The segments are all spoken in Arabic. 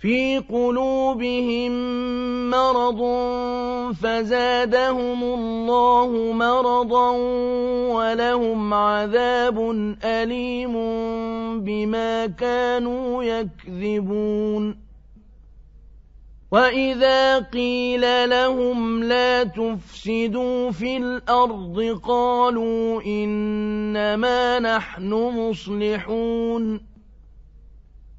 في قلوبهم مرض فزادهم الله مرضا ولهم عذاب أليم بما كانوا يكذبون وإذا قيل لهم لا تفسدوا في الأرض قالوا إنما نحن مصلحون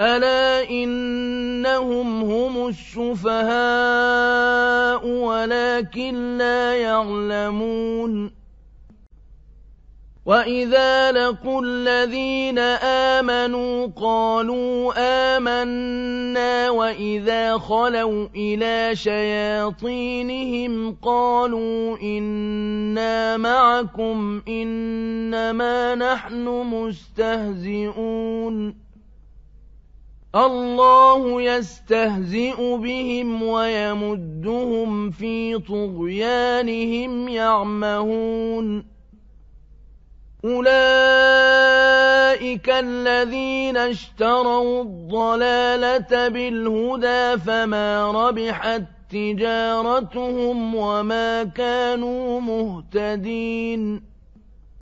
ألا إنهم هم السفهاء ولكن لا يعلمون وإذا لقوا الذين آمنوا قالوا آمنا وإذا خلوا إلى شياطينهم قالوا إنا معكم إنما نحن مستهزئون الله يستهزئ بهم ويمدهم في طغيانهم يعمهون أولئك الذين اشتروا الضلالة بالهدى فما ربحت تجارتهم وما كانوا مهتدين